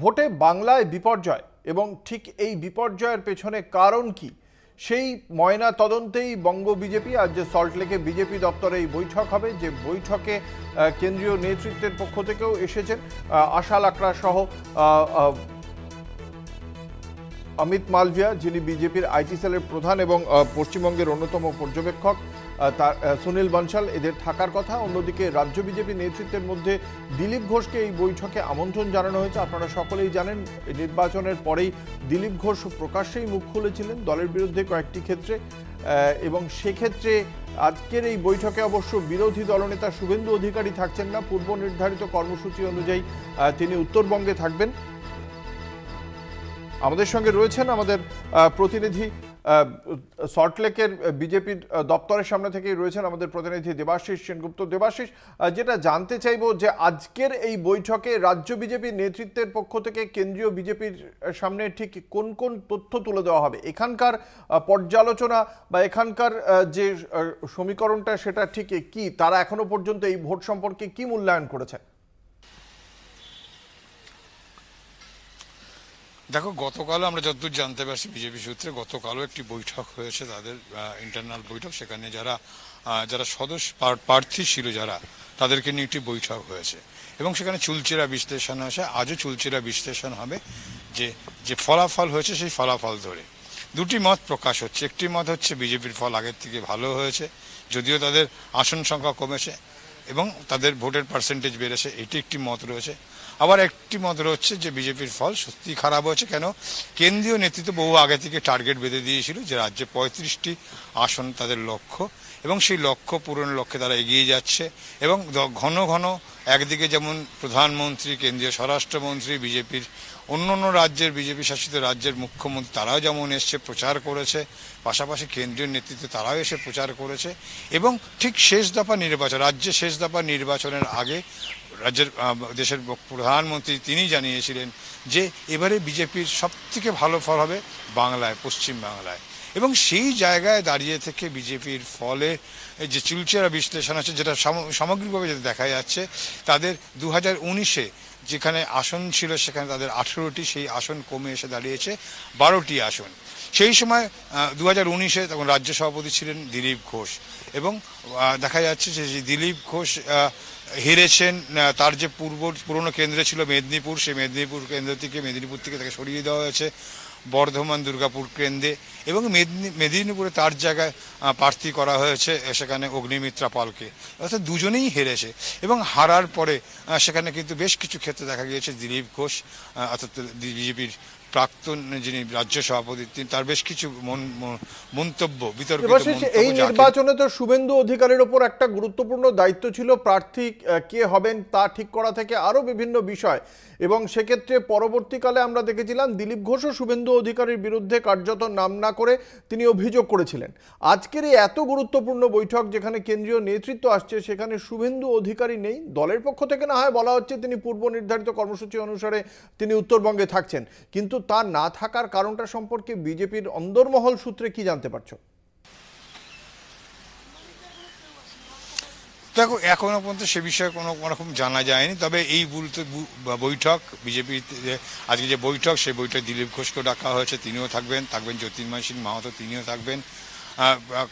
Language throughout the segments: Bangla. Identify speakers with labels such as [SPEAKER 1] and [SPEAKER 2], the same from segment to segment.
[SPEAKER 1] ভোটে বাংলায় বিপর্যয় এবং ঠিক এই বিপর্যয়ের পেছনে কারণ কি সেই ময়না তদন্তেই বঙ্গ বিজেপি আজ যে সল্টলেকে বিজেপি দপ্তরে এই বৈঠক হবে যে বৈঠকে কেন্দ্রীয় নেতৃত্বের পক্ষ থেকেও এসেছেন আশা লাকড়া সহ অমিত মালভিয়া যিনি বিজেপির আইটি সেলের প্রধান এবং পশ্চিমবঙ্গের অন্যতম পর্যবেক্ষক তার সুনীল বনশাল এদের থাকার কথা অন্যদিকে রাজ্য বিজেপি নেতৃত্বের মধ্যে দিলীপ ঘোষকে এই বৈঠকে আমন্ত্রণ জানানো হয়েছে আপনারা সকলেই জানেন নির্বাচনের পরেই দিলীপ ঘোষ প্রকাশ্যেই মুখ খুলেছিলেন দলের বিরুদ্ধে কয়েকটি ক্ষেত্রে এবং সেক্ষেত্রে আজকের এই বৈঠকে অবশ্য বিরোধী দলনেতা শুভেন্দু অধিকারী থাকছেন না পূর্ব নির্ধারিত কর্মসূচি অনুযায়ী তিনি উত্তরবঙ্গে থাকবেন আমাদের সঙ্গে রয়েছেন আমাদের প্রতিনিধি সল্টলেকের বিজেপির দপ্তরের সামনে থেকেই রয়েছেন আমাদের প্রতিনিধি দেবাশিস সেনগুপ্ত দেবাশিস যেটা জানতে চাইব যে আজকের এই বৈঠকে রাজ্য বিজেপির নেতৃত্বের পক্ষ থেকে কেন্দ্রীয় বিজেপির সামনে ঠিক কোন কোন তথ্য তুলে দেওয়া হবে এখানকার পর্যালোচনা বা এখানকার যে সমীকরণটা সেটা ঠিক কি তারা এখনো পর্যন্ত এই ভোট সম্পর্কে কি মূল্যায়ন করেছে
[SPEAKER 2] দেখো গতকালও আমরা যতদূর জানতে পারছি বিজেপি সূত্রে গতকালও একটি বৈঠক হয়েছে তাদের ইন্টারনাল বৈঠক সেখানে যারা যারা সদস্য প্রার্থী ছিল যারা তাদেরকে নিয়ে একটি বৈঠক হয়েছে এবং সেখানে চুলচেরা বিশ্লেষণ হয়েছে আজও চুলচেরা বিশ্লেষণ হবে যে যে ফলাফল হয়েছে সেই ফলাফল ধরে দুটি মত প্রকাশ হচ্ছে একটি মত হচ্ছে বিজেপির ফল আগের থেকে ভালো হয়েছে যদিও তাদের আসন সংখ্যা কমেছে এবং তাদের ভোটের পার্সেন্টেজ বেড়েছে এটি একটি মত রয়েছে আবার একটি মত রয়েছে যে বিজেপির ফল সত্যিই খারাপ হয়েছে কেন কেন্দ্রীয় নেতৃত্ব বহু আগে থেকে টার্গেট বেঁধে দিয়েছিল যে রাজ্যে পঁয়ত্রিশটি আসন তাদের লক্ষ্য এবং সেই লক্ষ্য পূরণ লক্ষ্যে তারা এগিয়ে যাচ্ছে এবং ঘন ঘন একদিকে যেমন প্রধানমন্ত্রী কেন্দ্রীয় স্বরাষ্ট্রমন্ত্রী বিজেপির অন্য অন্য রাজ্যের বিজেপি শাসিত রাজ্যের মুখ্যমন্ত্রী তারাও যেমন এসছে প্রচার করেছে পাশাপাশি কেন্দ্রীয় নেতৃত্ব তারাও এসে প্রচার করেছে এবং ঠিক শেষ দফা নির্বাচন রাজ্যে শেষ দফা নির্বাচনের আগে রাজ্যের দেশের প্রধানমন্ত্রী তিনি জানিয়েছিলেন যে এবারে বিজেপির সবথেকে ভালো ফল হবে বাংলায় পশ্চিম বাংলায় এবং সেই জায়গায় দাঁড়িয়ে থেকে বিজেপির ফলে এই যে চুলচেরা বিশ্লেষণ আছে যেটা সামগ্রিকভাবে যেটা দেখা যাচ্ছে তাদের দু হাজার উনিশে যেখানে আসন ছিল সেখানে তাদের আঠেরোটি সেই আসন কমে এসে দাঁড়িয়েছে বারোটি আসন সেই সময় দু হাজার উনিশে তখন রাজ্য সভাপতি ছিলেন দিলীপ ঘোষ এবং দেখা যাচ্ছে যে দিলীপ ঘোষ হেরেছেন তার যে পূর্ব পুরনো কেন্দ্রে ছিল মেদিনীপুর সেই মেদিনীপুর কেন্দ্র থেকে মেদিনীপুর থেকে তাকে সরিয়ে দেওয়া হয়েছে বর্ধমান দুর্গাপুর কেন্দ্রে এবং মেদিনীপুরে তার জায়গায় প্রার্থী করা হয়েছে সেখানে অগ্নিমিত্রা পালকে অর্থাৎ দুজনেই হেরেছে এবং হারার পরে সেখানে কিন্তু বেশ কিছু ক্ষেত্রে দেখা গিয়েছে দিলীপ ঘোষ অর্থাৎ বিজেপির প্রাক্তন যিনি রাজ্য সভাপতি তিনি তার বেশ কিছু মন্তব্য বিতর্ক এই নির্বাচনে
[SPEAKER 1] তো শুভেন্দু অধিকারের ওপর একটা গুরুত্বপূর্ণ দায়িত্ব ছিল প্রার্থী কে হবেন তা ঠিক করা থেকে আরও বিভিন্ন বিষয় এবং সেক্ষেত্রে পরবর্তীকালে আমরা দেখেছিলাম দিলীপ ও শুভেন্দু অধিকারীর বিরুদ্ধে কার্যত নাম না করে তিনি অভিযোগ করেছিলেন আজকের এই এত গুরুত্বপূর্ণ বৈঠক যেখানে কেন্দ্রীয় নেতৃত্ব আসছে সেখানে শুভেন্দু অধিকারী নেই দলের পক্ষ থেকে না হয় বলা হচ্ছে তিনি পূর্ব নির্ধারিত কর্মসূচি অনুসারে তিনি উত্তরবঙ্গে থাকছেন কিন্তু তা না থাকার কারণটা সম্পর্কে বিজেপির অন্দরমহল সূত্রে কি জানতে পারছো
[SPEAKER 2] দেখো এখনো পর্যন্ত সে বিষয়ে কোনো রকম জানা যায়নি তবে এই বৈঠক বিজেপি আজকে যে বৈঠক সেই বৈঠক দিলীপ ঘোষকেও ডাকা হয়েছে তিনিও থাকবেন থাকবেন জ্যোতির্ময় সিং মাহাতো তিনিও থাকবেন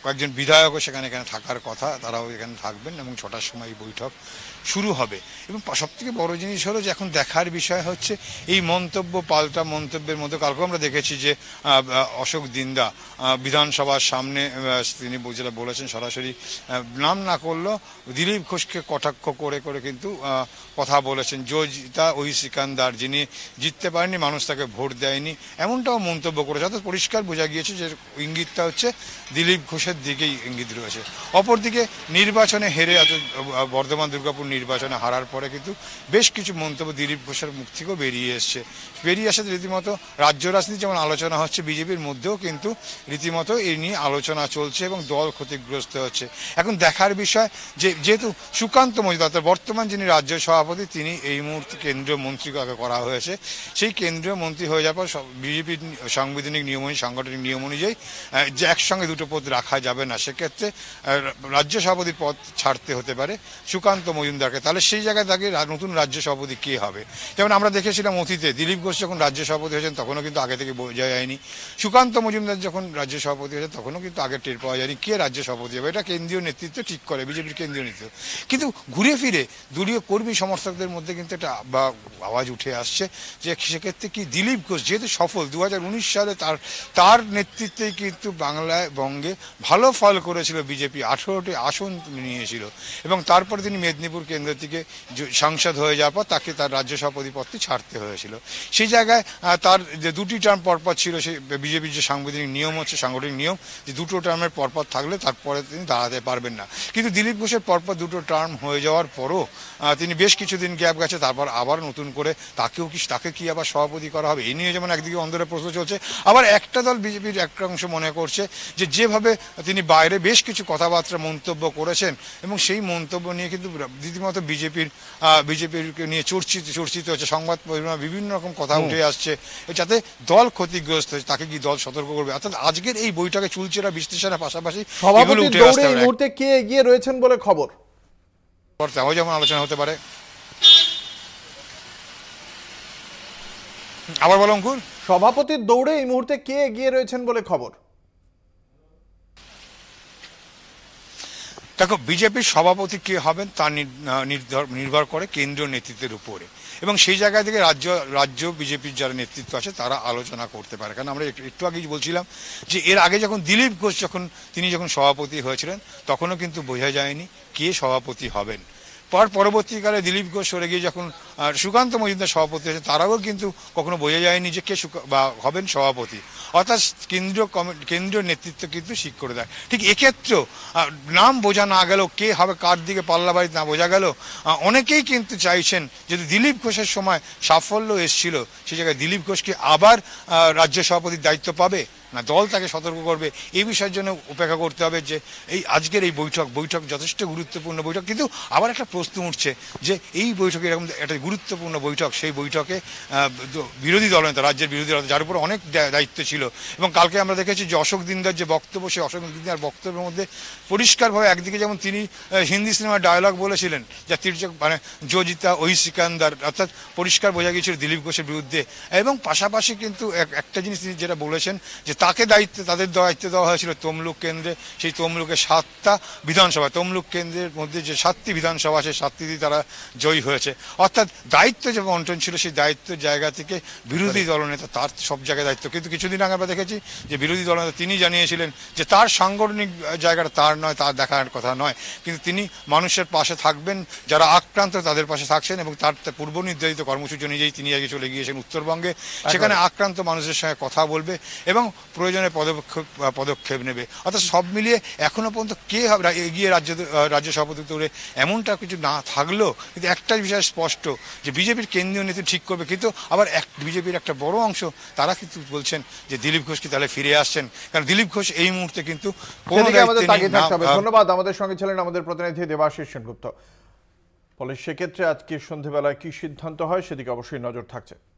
[SPEAKER 2] কয়েকজন বিধায়কও সেখানে এখানে থাকার কথা তারাও এখানে থাকবেন এবং ছটার সময় এই বৈঠক শুরু হবে এবং সব থেকে বড় জিনিস হলো যে এখন দেখার বিষয় হচ্ছে এই মন্তব্য পাল্টা মন্তব্যের মধ্যে কালকে আমরা দেখেছি যে অশোক দিন্দা বিধানসভার সামনে তিনি যেটা বলেছেন সরাসরি নাম না করলেও দিলীপ ঘোষকে কটাক্ষ করে করে কিন্তু কথা বলেছেন জয়িতা ওই সিকান্দার যিনি জিততে পারেনি মানুষ তাকে ভোট দেয়নি এমনটাও মন্তব্য করেছে অর্থাৎ পরিষ্কার বোঝা গিয়েছে যে ইঙ্গিতটা হচ্ছে দিলীপ ঘোষের দিকেই ইঙ্গিত রয়েছে অপরদিকে নির্বাচনে হেরে এত বর্ধমান দুর্গাপুর নির্বাচনে হারার পরে কিন্তু বেশ কিছু মন্তব্য দিলীপ ঘোষের মুখ থেকেও বেরিয়ে এসছে বেরিয়ে আসাতে রীতিমতো রাজ্য রাজনীতি যেমন আলোচনা হচ্ছে বিজেপির মধ্যেও কিন্তু রীতিমতো এ নিয়ে আলোচনা চলছে এবং দল ক্ষতিগ্রস্ত হচ্ছে এখন দেখার বিষয় যে যেহেতু সুকান্ত মজুদার বর্তমান যিনি রাজ্য সভাপতি তিনি এই মুহূর্তে কেন্দ্রীয় মন্ত্রী করা হয়েছে সেই কেন্দ্রীয় মন্ত্রী হয়ে যাওয়ার পর বিজেপির সাংবিধানিক নিয়ম সাংগঠনিক নিয়ম অনুযায়ী যে একসঙ্গে দুটো পদ রাখা যাবে না সেক্ষেত্রে রাজ্য সভাপতির পদ ছাড়তে হতে পারে সুকান্ত মজুমদার থাকে তাহলে সেই জায়গায় তাকে নতুন রাজ্য সভাপতি কে হবে যেমন আমরা দেখেছিলাম অতীতে দিলীপ ঘোষ যখন রাজ্য সভাপতি হয়েছেন তখনও কিন্তু আগে থেকে বোঝা যায়নি সুকান্ত মজুমদার যখন রাজ্য সভাপতি হয়েছেন তখনও কিন্তু আগে টের পাওয়া যায়নি কে রাজ্য সভাপতি হবে এটা কেন্দ্রীয় নেতৃত্ব ঠিক করে বিজেপির কেন্দ্রীয় নেতৃত্ব কিন্তু ঘুরে ফিরে দলীয় কর্মী সমর্থকদের মধ্যে কিন্তু একটা বা আওয়াজ উঠে আসছে যে সেক্ষেত্রে কি দিলীপ ঘোষ যেহেতু সফল দু সালে তার তার নেতৃত্বেই কিন্তু বাংলায় বঙ্গে ভালো ফল করেছিল বিজেপি আঠেরোটি আসন নিয়েছিল এবং তারপরে তিনি মেদিনীপুর কেন্দ্র থেকে সাংসদ হয়ে যাওয়ার পর তাকে তার রাজ্য সভাপতি পদটি ছাড়তে হয়েছিল সেই জায়গায় তার যে দুটি টার্ম পরপর ছিল সেই বিজেপির যে সাংবিধানিক নিয়ম হচ্ছে সাংগঠনিক নিয়ম যে দুটো টার্মের পরপর থাকলে তারপরে তিনি দাঁড়াতে পারবেন না কিন্তু দিলীপ ঘোষের পরপর দুটো টার্ম হয়ে যাওয়ার পরও তিনি বেশ কিছুদিন গ্যাপ গেছে তারপর আবার নতুন করে তাকেও কি তাকে কি আবার সভাপতি করা হবে এই নিয়ে যেমন একদিকে অন্ধরে প্রশ্ন চলছে আবার একটা দল বিজেপির একটা অংশ মনে করছে যে যেভাবে তিনি বাইরে বেশ কিছু কথাবার্তা মন্তব্য করেছেন এবং সেই মন্তব্য নিয়ে কিন্তু রীতিমতো বিজেপির বিজেপির নিয়ে চর্চিত চর্চিত হচ্ছে সংবাদ বিভিন্ন রকম কথা উঠে আসছে যাতে দল ক্ষতিগ্রস্ত হচ্ছে তাকে কি দল সতর্ক করবে অর্থাৎ আজকের এই বইটাকে
[SPEAKER 1] না বিশ্লেষণের পাশাপাশি এগুলো উঠে আসতে পারে মুহূর্তে কে এগিয়ে রয়েছেন বলে খবর তেমন যেমন আলোচনা হতে পারে আবার বলো অঙ্কুর সভাপতির দৌড়ে এই মুহূর্তে কে এগিয়ে রয়েছেন বলে খবর দেখো বিজেপির সভাপতি কে হবেন
[SPEAKER 2] তা নির্ভর করে কেন্দ্রীয় নেতৃত্বের উপরে এবং সেই জায়গা থেকে রাজ্য রাজ্য বিজেপির যারা নেতৃত্ব আছে তারা আলোচনা করতে পারে কারণ আমরা একটু আগেই বলছিলাম যে এর আগে যখন দিলীপ ঘোষ যখন তিনি যখন সভাপতি হয়েছিলেন তখনও কিন্তু বোঝা যায়নি কে সভাপতি হবেন পর পরবর্তীকালে দিলীপ ঘোষ সরে গিয়ে যখন সুকান্ত মজুমদার সভাপতি হয়েছে তারাও কিন্তু কখনো বোঝা যায়নি যে কে বা হবেন সভাপতি অর্থাৎ কেন্দ্রীয় কেন্দ্রীয় নেতৃত্ব কিন্তু শিক করে দেয় ঠিক এক্ষেত্রেও নাম বোঝা না গেল কে হবে কার দিকে পাল্লা বাড়িতে না বোঝা গেল অনেকেই কিন্তু চাইছেন যদি দিলীপ ঘোষের সময় সাফল্য এসছিল সে জায়গায় দিলীপ ঘোষ কি আবার রাজ্য সভাপতির দায়িত্ব পাবে না দল তাকে সতর্ক করবে এই বিষয়ের জন্য উপেক্ষা করতে হবে যে এই আজকের এই বৈঠক বৈঠক যথেষ্ট গুরুত্বপূর্ণ বৈঠক কিন্তু আবার একটা প্রশ্ন উঠছে যে এই বৈঠকে এরকম একটা গুরুত্বপূর্ণ বৈঠক সেই বৈঠকে বিরোধী নেতা রাজ্যের বিরোধী দল যার উপর অনেক দায়িত্ব ছিল এবং কালকে আমরা দেখেছি যে অশোক দিনদার যে বক্তব্য সেই অশোক দিনদার বক্তব্যের মধ্যে পরিষ্কারভাবে একদিকে যেমন তিনি হিন্দি সিনেমার ডায়লগ বলেছিলেন যা তিরচ মানে জোজিতা ওই সিকান্দার অর্থাৎ পরিষ্কার বোঝা গিয়েছিল দিলীপ ঘোষের বিরুদ্ধে এবং পাশাপাশি কিন্তু একটা জিনিস তিনি যেটা বলেছেন যে তাকে দায়িত্ব তাদের দায়িত্ব দেওয়া হয়েছিল তমলুক কেন্দ্রে সেই তমলুকের সাতটা বিধানসভা তমলুক কেন্দ্রের মধ্যে যে সাতটি বিধানসভা আছে আছে সাতটিতে তারা জয়ী হয়েছে অর্থাৎ দায়িত্ব যে বন্টন ছিল সেই দায়িত্বের জায়গা থেকে বিরোধী দলনেতা তার সব জায়গায় দায়িত্ব কিন্তু কিছুদিন আগে আমরা দেখেছি যে বিরোধী দলনেতা তিনি জানিয়েছিলেন যে তার সাংগঠনিক জায়গাটা তার নয় তার দেখার কথা নয় কিন্তু তিনি মানুষের পাশে থাকবেন যারা আক্রান্ত তাদের পাশে থাকছেন এবং তার পূর্ব নির্ধারিত কর্মসূচি অনুযায়ী তিনি আগে চলে গিয়েছেন উত্তরবঙ্গে সেখানে আক্রান্ত মানুষের সঙ্গে কথা বলবে এবং প্রয়োজনে পদক্ষেপ পদক্ষেপ নেবে অর্থাৎ সব মিলিয়ে এখনও পর্যন্ত কে এগিয়ে রাজ্য রাজ্য সভাপতি তুলে এমনটা কিছু না থাকলেও কিন্তু একটাই বিষয় স্পষ্ট যে বিজেপির কেন্দ্রীয় নেতৃত্ব ঠিক করবে কিন্তু আবার এক বিজেপির একটা বড় অংশ তারা কিন্তু বলছেন যে দিলীপ ঘোষ কি তাহলে ফিরে আসছেন কারণ দিলীপ ঘোষ এই মুহূর্তে কিন্তু
[SPEAKER 1] ধন্যবাদ আমাদের সঙ্গে ছিলেন আমাদের প্রতিনিধি দেবাশিস সেনগুপ্ত ফলে সেক্ষেত্রে আজকে সন্ধেবেলায় কি সিদ্ধান্ত হয় সেদিকে অবশ্যই নজর থাকছে